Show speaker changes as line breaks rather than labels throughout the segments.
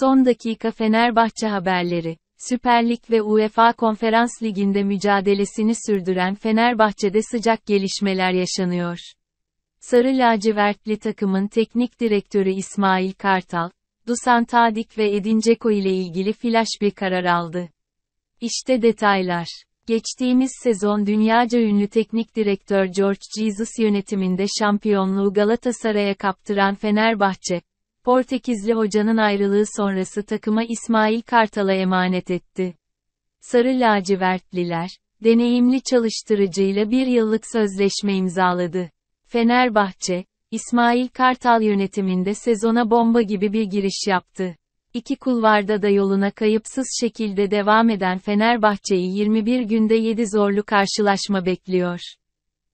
Son dakika Fenerbahçe haberleri. Süper Lig ve UEFA Konferans Ligi'nde mücadelesini sürdüren Fenerbahçe'de sıcak gelişmeler yaşanıyor. Sarı lacivertli takımın teknik direktörü İsmail Kartal, Dusan Tadic ve Edin Dzeko ile ilgili flash bir karar aldı. İşte detaylar. Geçtiğimiz sezon dünyaca ünlü teknik direktör George Jesus yönetiminde şampiyonluğu Galatasaray'a kaptıran Fenerbahçe, Portekizli hocanın ayrılığı sonrası takıma İsmail Kartal'a emanet etti. Sarı lacivertliler, deneyimli çalıştırıcıyla bir yıllık sözleşme imzaladı. Fenerbahçe, İsmail Kartal yönetiminde sezona bomba gibi bir giriş yaptı. İki kulvarda da yoluna kayıpsız şekilde devam eden Fenerbahçe'yi 21 günde 7 zorlu karşılaşma bekliyor.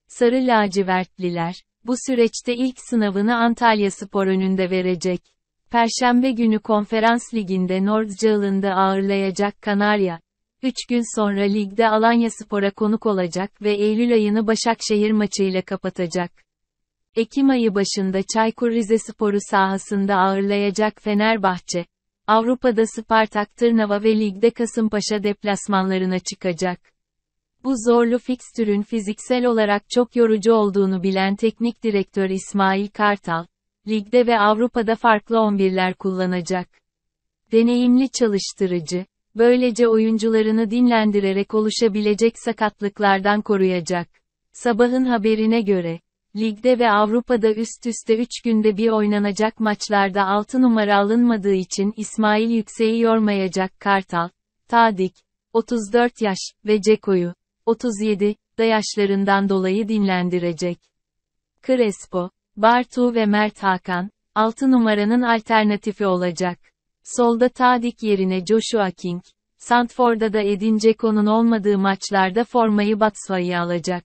Sarı lacivertliler, bu süreçte ilk sınavını Antalya Spor önünde verecek. Perşembe günü Konferans Ligi'nde Nordsjælland'ı ağırlayacak Kanarya, 3 gün sonra ligde Alanya Spor'a konuk olacak ve Eylül ayını Başakşehir maçıyla kapatacak. Ekim ayı başında Çaykur Rizespor'u sahasında ağırlayacak Fenerbahçe, Avrupa'da Spartak Tırnava ve ligde Kasımpaşa deplasmanlarına çıkacak. Bu zorlu fikstürün fiziksel olarak çok yorucu olduğunu bilen teknik direktör İsmail Kartal, Ligde ve Avrupa'da farklı 11'ler kullanacak. Deneyimli çalıştırıcı, böylece oyuncularını dinlendirerek oluşabilecek sakatlıklardan koruyacak. Sabahın haberine göre, Ligde ve Avrupa'da üst üste 3 günde bir oynanacak maçlarda 6 numara alınmadığı için İsmail Yüksek'i yormayacak Kartal, Tadik, 34 yaş ve Ceko'yu, 37, da yaşlarından dolayı dinlendirecek. Crespo, Bartu ve Mert Hakan, 6 numaranın alternatifi olacak. Solda Tadik yerine Joshua King, Sandford'a da Edin Dzeko'nun olmadığı maçlarda formayı Batshuayi alacak.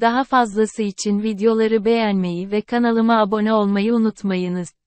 Daha fazlası için videoları beğenmeyi ve kanalıma abone olmayı unutmayınız.